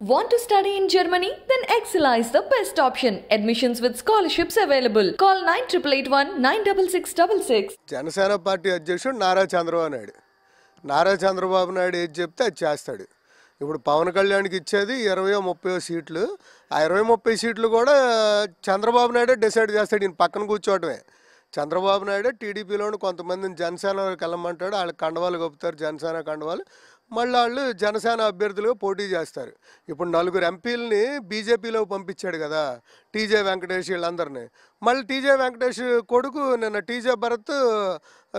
Want to study in Germany? Then Excella is the best option. Admissions with scholarships available. Call 9881-96666. Janasena party అధ్యక్షుడు నారా చంద్రబాబు నాయుడు నారా చంద్రబాబు నాయుడు ఏది చెప్తే అది చేస్తాడు ఇప్పుడు పవన్ కళ్యాణ్కి ఇచ్చేది ఇరవయో ముప్పై సీట్లు ఆ ఇరవై ముప్పై సీట్లు కూడా చంద్రబాబు నాయుడే డిసైడ్ చేస్తాడు ఈయన పక్కన కూర్చోవటమే చంద్రబాబు నాయుడు టీడీపీలోని కొంతమందిని జనసేనలోకి వెళ్ళమంటాడు వాళ్ళ కండవాళ్ళు కప్పుతారు జనసేన కండవాళ్ళు మళ్ళీ వాళ్ళు జనసేన అభ్యర్థులుగా పోటీ చేస్తారు ఇప్పుడు నలుగురు ఎంపీలని బీజేపీలో పంపించాడు కదా టీజే వెంకటేష్ వీళ్ళందరినీ మళ్ళీ టీజే వెంకటేష్ కొడుకు నిన్న టీజే భరత్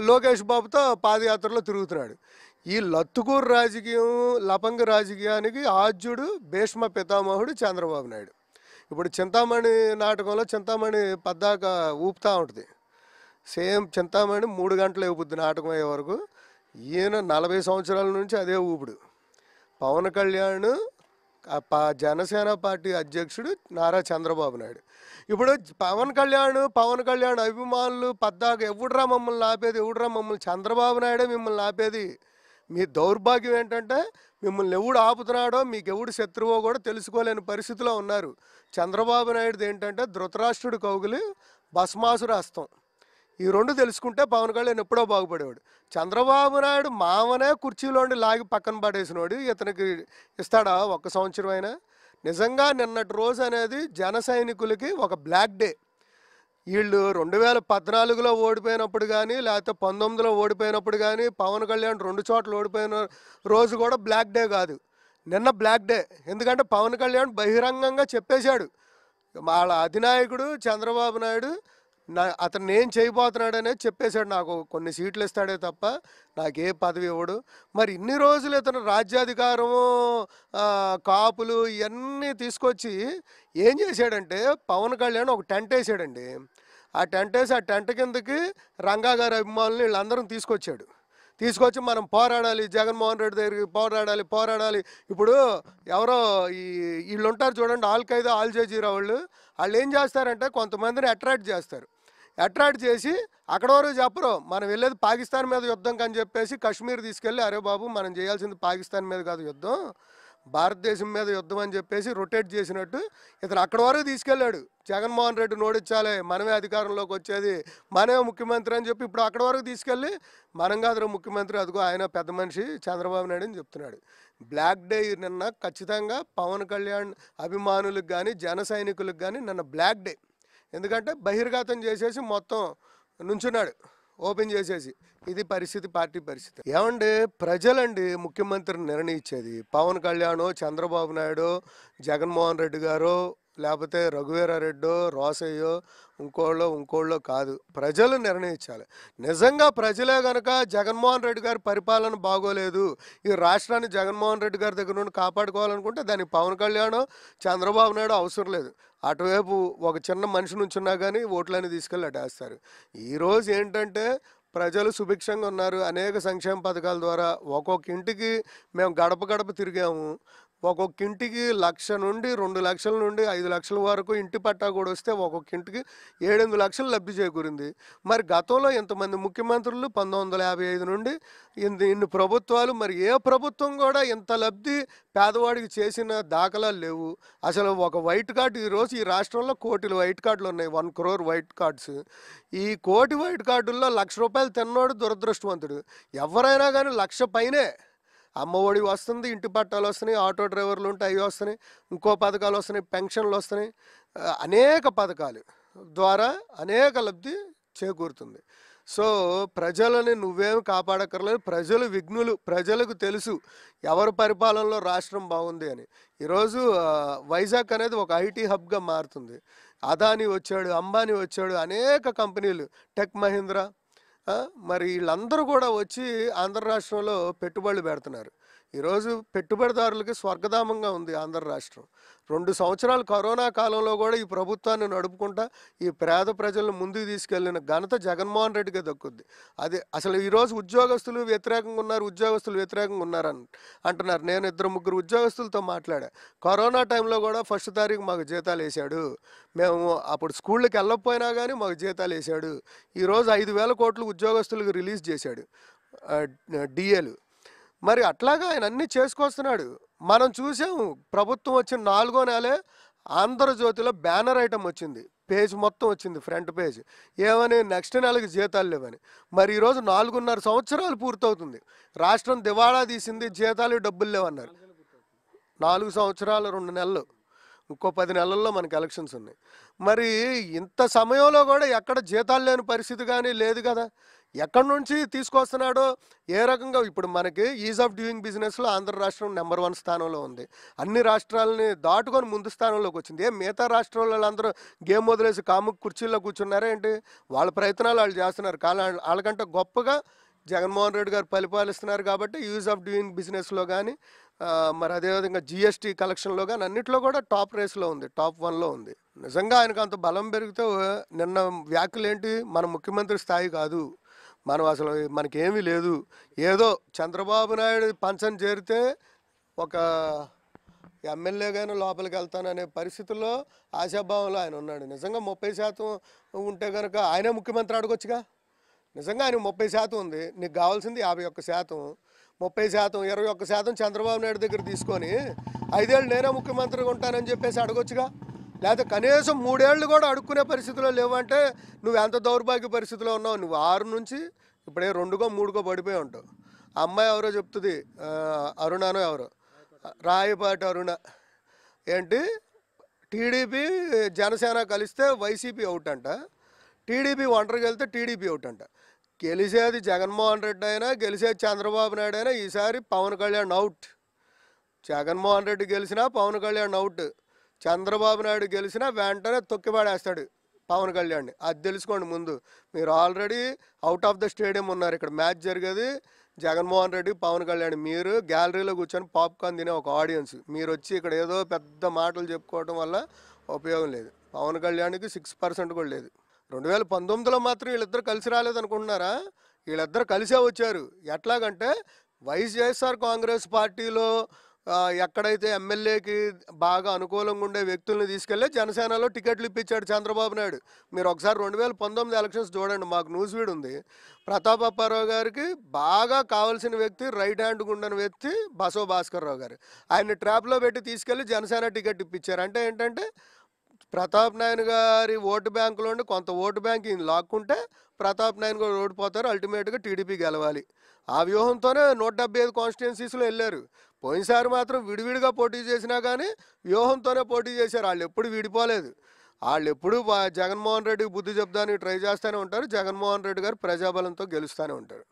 లోకేష్ బాబుతో పాదయాత్రలో తిరుగుతున్నాడు ఈ లత్తుకూరు రాజకీయం లపంగ రాజకీయానికి ఆజ్యుడు భీష్మ పితామహుడు చంద్రబాబు నాయుడు ఇప్పుడు చింతామణి నాటకంలో చింతామణి పద్దాక ఊపుతూ ఉంటుంది సేమ్ చింతామణి మూడు గంటలు అయిపోద్ది నాటకం అయ్యే వరకు ఈయన నలభై సంవత్సరాల నుంచి అదే ఊపుడు పవన్ కళ్యాణ్ జనసేన పార్టీ అధ్యక్షుడు నారా చంద్రబాబు నాయుడు ఇప్పుడు పవన్ కళ్యాణ్ పవన్ కళ్యాణ్ అభిమానులు పద్దాక ఎవడురా మమ్మల్ని ఆపేది ఎవడురా మమ్మల్ని చంద్రబాబు నాయుడే మిమ్మల్ని ఆపేది మీ దౌర్భాగ్యం ఏంటంటే మిమ్మల్ని ఎవడు ఆపుతున్నాడో మీకు ఎవడు శత్రువో కూడా తెలుసుకోలేని పరిస్థితిలో ఉన్నారు చంద్రబాబు నాయుడుది ఏంటంటే ధృతరాష్ట్రుడు కౌగులి భస్మాసురాస్తం ఈ రెండు తెలుసుకుంటే పవన్ కళ్యాణ్ ఎప్పుడో బాగుపడేవాడు చంద్రబాబు నాయుడు మామనే కుర్చీలో లాగి పక్కన పడేసినోడు ఇతనికి ఇస్తాడా ఒక్క సంవత్సరం అయినా నిజంగా నిన్నటి రోజు అనేది జన సైనికులకి ఒక బ్లాక్ డే వీళ్ళు రెండు వేల పద్నాలుగులో ఓడిపోయినప్పుడు కానీ లేకపోతే పంతొమ్మిదిలో ఓడిపోయినప్పుడు కానీ పవన్ కళ్యాణ్ రెండు చోట్ల ఓడిపోయిన రోజు కూడా బ్లాక్ డే కాదు నిన్న బ్లాక్ డే ఎందుకంటే పవన్ కళ్యాణ్ బహిరంగంగా చెప్పేశాడు వాళ్ళ అధినాయకుడు చంద్రబాబు నాయుడు నా అతను నేను చేయబోతున్నాడనే చెప్పేశాడు నాకు కొన్ని సీట్లు ఇస్తాడే తప్ప నాకే పదవి ఇవ్వడు మరి ఇన్ని రోజులు ఇతను రాజ్యాధికారము కాపులు ఇవన్నీ తీసుకొచ్చి ఏం చేశాడంటే పవన్ కళ్యాణ్ ఒక టెంట్ వేసాడండి ఆ టెంట్ వేసి ఆ టెంట్ కిందకి రంగాగారి అభిమానులు వీళ్ళందరం తీసుకొచ్చాడు తీసుకొచ్చి మనం పోరాడాలి జగన్మోహన్ రెడ్డి దగ్గరికి పోరాడాలి పోరాడాలి ఇప్పుడు ఎవరో ఈ వీళ్ళు ఉంటారు చూడండి ఆల్ ఖైదా ఆల్ జజీరా వాళ్ళు వాళ్ళు ఏం చేస్తారంటే కొంతమందిని అట్రాక్ట్ చేస్తారు అట్రాక్ట్ చేసి అక్కడ వరకు చెప్పరు మనం వెళ్ళేది పాకిస్తాన్ మీద యుద్ధం కని చెప్పేసి కశ్మీర్ తీసుకెళ్ళి అరే బాబు మనం చేయాల్సింది పాకిస్తాన్ మీద కాదు యుద్ధం భారతదేశం మీద యుద్ధం అని చెప్పేసి రొటేట్ చేసినట్టు ఇతను అక్కడ వరకు తీసుకెళ్ళాడు జగన్మోహన్ రెడ్డి నోడించాలి మనమే అధికారంలోకి వచ్చేది మనమే ముఖ్యమంత్రి అని చెప్పి ఇప్పుడు అక్కడ వరకు తీసుకెళ్ళి మనం కాదు ముఖ్యమంత్రి అదిగో ఆయన పెద్ద మనిషి చంద్రబాబు నాయుడు అని చెప్తున్నాడు బ్లాక్ డే నిన్న ఖచ్చితంగా పవన్ కళ్యాణ్ అభిమానులకు కానీ జన సైనికులకు కానీ నిన్న బ్లాక్ డే ఎందుకంటే బహిర్గతం చేసేసి మొత్తం నుంచున్నాడు ఓపెన్ చేసేసి ఇది పరిస్థితి పార్టీ పరిస్థితి ఏమండి ప్రజలండి ముఖ్యమంత్రిని నిర్ణయించేది పవన్ కళ్యాణ్ చంద్రబాబు నాయుడు జగన్మోహన్ రెడ్డి గారు లేకపోతే రఘువీరారెడ్డో రోసయ్యో ఇంకోళ్ళో ఇంకోళ్ళో కాదు ప్రజలు నిర్ణయించాలి నిజంగా ప్రజలే కనుక జగన్మోహన్ రెడ్డి గారి పరిపాలన బాగోలేదు ఈ రాష్ట్రాన్ని జగన్మోహన్ రెడ్డి గారి దగ్గర నుండి కాపాడుకోవాలనుకుంటే దానికి పవన్ కళ్యాణ్ చంద్రబాబు నాయుడు అవసరం లేదు అటువైపు ఒక చిన్న మనిషి నుంచున్నా కానీ ఓట్లని తీసుకెళ్ళి అటేస్తారు ఈరోజు ఏంటంటే ప్రజలు సుభిక్షంగా ఉన్నారు అనేక సంక్షేమ పథకాల ద్వారా ఒక్కొక్క ఇంటికి మేము గడప గడప తిరిగాము ఒక్కొక్క ఇంటికి లక్ష నుండి రెండు లక్షల నుండి ఐదు లక్షల వరకు ఇంటి పట్టా కూడా వస్తే ఒక్కొక్క ఇంటికి ఏడెనిమిది లక్షలు లబ్ధి చేకూరింది మరి గతంలో ఇంతమంది ముఖ్యమంత్రులు పంతొమ్మిది వందల యాభై ఐదు నుండి ఇన్ని ఇన్ని ప్రభుత్వాలు మరి ఏ ప్రభుత్వం కూడా ఇంత లబ్ధి పేదవాడికి చేసిన దాఖలాలు లేవు అసలు ఒక వైట్ కార్డు ఈరోజు ఈ రాష్ట్రంలో కోటిలు వైట్ కార్డులు ఉన్నాయి వన్ క్రోర్ వైట్ కార్డ్స్ ఈ కోటి వైట్ కార్డుల్లో లక్ష రూపాయలు తిన్నోడు దురదృష్టవంతుడు ఎవరైనా కానీ లక్ష పైనే అమ్మఒడి వస్తుంది ఇంటి పట్టాలు వస్తున్నాయి ఆటో డ్రైవర్లు ఉంటే అవి వస్తున్నాయి ఇంకో పథకాలు వస్తున్నాయి పెన్షన్లు వస్తున్నాయి అనేక పథకాలు ద్వారా అనేక లబ్ధి చేకూరుతుంది సో ప్రజలని నువ్వేం కాపాడక్కర్లేదు ప్రజలు విఘ్నులు ప్రజలకు తెలుసు ఎవరి పరిపాలనలో రాష్ట్రం బాగుంది అని ఈరోజు వైజాగ్ అనేది ఒక ఐటీ హబ్గా మారుతుంది అదాని వచ్చాడు అంబానీ వచ్చాడు అనేక కంపెనీలు టెక్ మహీంద్రా మరి వీళ్ళందరూ కూడా వచ్చి ఆంధ్ర రాష్ట్రంలో పెట్టుబడులు పెడుతున్నారు ఈరోజు పెట్టుబడిదారులకి స్వర్గధామంగా ఉంది ఆంధ్ర రాష్ట్రం రెండు సంవత్సరాలు కరోనా కాలంలో కూడా ఈ ప్రభుత్వాన్ని నడుపుకుంటా ఈ పేద ప్రజలను ముందుకు తీసుకెళ్లిన ఘనత జగన్మోహన్ రెడ్డికి దక్కుద్ది అది అసలు ఈరోజు ఉద్యోగస్తులు వ్యతిరేకంగా ఉన్నారు ఉద్యోగస్తులు వ్యతిరేకంగా ఉన్నారని అంటున్నారు నేను ఇద్దరు ముగ్గురు ఉద్యోగస్తులతో మాట్లాడా కరోనా టైంలో కూడా ఫస్ట్ తారీఖు మాకు జీతాలు వేశాడు మేము అప్పుడు స్కూళ్ళకి వెళ్ళకపోయినా కానీ మాకు జీతాలు వేశాడు ఈరోజు ఐదు వేల కోట్లు ఉద్యోగస్తులకు రిలీజ్ చేశాడు డిఏలు మరి అట్లాగా ఆయన అన్ని చేసుకొస్తున్నాడు మనం చూసాము ప్రభుత్వం వచ్చిన నాలుగో నెలే ఆంధ్రజ్యోతిలో బ్యానర్ ఐటమ్ వచ్చింది పేజ్ మొత్తం వచ్చింది ఫ్రంట్ పేజ్ ఏమని నెక్స్ట్ నెలకి జీతాలు లేవని మరి ఈరోజు నాలుగున్నర సంవత్సరాలు పూర్తవుతుంది రాష్ట్రం దివాళా తీసింది జీతాలు డబ్బులు లేవన్నారు నాలుగు సంవత్సరాలు రెండు నెలలు ఇంకో పది నెలల్లో మనకి ఎలక్షన్స్ ఉన్నాయి మరి ఇంత సమయంలో కూడా ఎక్కడ జీతాలు లేని పరిస్థితి కానీ లేదు కదా ఎక్కడి నుంచి తీసుకొస్తున్నాడో ఏ రకంగా ఇప్పుడు మనకి ఈజ్ ఆఫ్ డూయింగ్ బిజినెస్లో ఆంధ్ర రాష్ట్రం నెంబర్ వన్ స్థానంలో ఉంది అన్ని రాష్ట్రాలని దాటుకొని ముందు స్థానంలోకి వచ్చింది ఏ మిగతా రాష్ట్రాల గేమ్ వదిలేసి కాము కుర్చీల్లో కూర్చున్నారా ఏంటి వాళ్ళ ప్రయత్నాలు వాళ్ళు చేస్తున్నారు కానీ వాళ్ళకంటే గొప్పగా జగన్మోహన్ రెడ్డి గారు పరిపాలిస్తున్నారు కాబట్టి యూజ్ ఆఫ్ డూయింగ్ బిజినెస్లో కానీ మరి అదేవిధంగా జిఎస్టీ కలెక్షన్లో కానీ అన్నింటిలో కూడా టాప్ రేస్లో ఉంది టాప్ వన్లో ఉంది నిజంగా ఆయనకు అంత బలం పెరిగితే నిన్న వ్యాఖ్యలు ఏంటి మన ముఖ్యమంత్రి స్థాయి కాదు మనం అసలు మనకేమీ లేదు ఏదో చంద్రబాబు నాయుడు పంచం చేరితే ఒక ఎమ్మెల్యేగానే లోపలికి వెళ్తాననే పరిస్థితుల్లో ఆశాభావంలో ఆయన ఉన్నాడు నిజంగా ముప్పై శాతం ఉంటే కనుక ఆయనే ముఖ్యమంత్రి అడగొచ్చుగా నిజంగా ఆయన ముప్పై శాతం ఉంది నీకు కావాల్సింది యాభై ఒక్క శాతం ముప్పై శాతం ఇరవై ఒక్క శాతం చంద్రబాబు నాయుడు దగ్గర తీసుకొని ఐదేళ్ళు నేనే ముఖ్యమంత్రిగా ఉంటానని చెప్పేసి అడగొచ్చుగా లేకపోతే కనీసం మూడేళ్లు కూడా అడుక్కునే పరిస్థితిలో లేవంటే నువ్వు ఎంత దౌర్భాగ్య పరిస్థితిలో ఉన్నావు నువ్వు ఆరు నుంచి ఇప్పుడే రెండుగో మూడుగో పడిపోయి ఉంటావు అమ్మాయి ఎవరో చెప్తుంది అరుణానో ఎవరో రాయపాటి అరుణ ఏంటి టీడీపీ జనసేన కలిస్తే వైసీపీ అవుట్ అంట టీడీపీ ఒంటరికి వెళ్తే టీడీపీ అవుట్ అంట గెలిచేది జగన్మోహన్ రెడ్డి అయినా గెలిచేది చంద్రబాబు నాయుడు అయినా ఈసారి పవన్ కళ్యాణ్ అవుట్ జగన్మోహన్ రెడ్డి గెలిచినా పవన్ కళ్యాణ్ అవుట్ చంద్రబాబు నాయుడు గెలిచినా వెంటనే తొక్కిపాడేస్తాడు పవన్ కళ్యాణ్ అది తెలుసుకోండి ముందు మీరు already out of the stadium ఉన్నారు ఇక్కడ మ్యాచ్ జరిగేది జగన్మోహన్ రెడ్డి పవన్ కళ్యాణ్ మీరు గ్యాలరీలో కూర్చొని పాప్కార్న్ తినే ఒక ఆడియన్స్ మీరు వచ్చి ఇక్కడ ఏదో పెద్ద మాటలు చెప్పుకోవడం వల్ల ఉపయోగం లేదు పవన్ కళ్యాణ్కి సిక్స్ పర్సెంట్ కూడా లేదు రెండు వేల పంతొమ్మిదిలో మాత్రం వీళ్ళిద్దరు కలిసి రాలేదనుకుంటున్నారా వీళ్ళిద్దరు కలిసే వచ్చారు ఎట్లాగంటే వైఎస్ఆర్ కాంగ్రెస్ పార్టీలో ఎక్కడైతే ఎమ్మెల్యేకి బాగా అనుకూలంగా ఉండే వ్యక్తుల్ని తీసుకెళ్ళి జనసేనలో టికెట్లు ఇప్పించాడు చంద్రబాబు నాయుడు మీరు ఒకసారి రెండు వేల పంతొమ్మిది ఎలక్షన్స్ చూడండి మాకు న్యూస్ వీడు ఉంది ప్రతాప్ అప్పారావు గారికి బాగా కావాల్సిన వ్యక్తి రైట్ హ్యాండ్ ఉండని వ్యక్తి బసవ భాస్కర్ రావు గారు ఆయన ట్రాప్లో పెట్టి తీసుకెళ్లి జనసేన టికెట్ ఇప్పించారు అంటే ఏంటంటే ప్రతాప్ నాయన్ గారి ఓటు బ్యాంకులోండి కొంత ఓటు బ్యాంక్ ఈయన లాక్కుంటే ప్రతాప్ నాయన్ గారు ఓడిపోతారు అల్టిమేట్గా టీడీపీ గెలవాలి ఆ వ్యూహంతోనే నూట డెబ్బై ఐదు కాన్స్టిట్యున్సీస్లో వెళ్ళారు పోయినసారి మాత్రం విడివిడిగా పోటీ చేసినా కానీ వ్యూహంతోనే పోటీ చేశారు వాళ్ళు ఎప్పుడు విడిపోలేదు వాళ్ళు ఎప్పుడూ జగన్మోహన్ రెడ్డికి బుద్ధి చెప్దానికి ట్రై చేస్తూనే ఉంటారు జగన్మోహన్ రెడ్డి గారు ప్రజాబలంతో గెలుస్తూనే ఉంటారు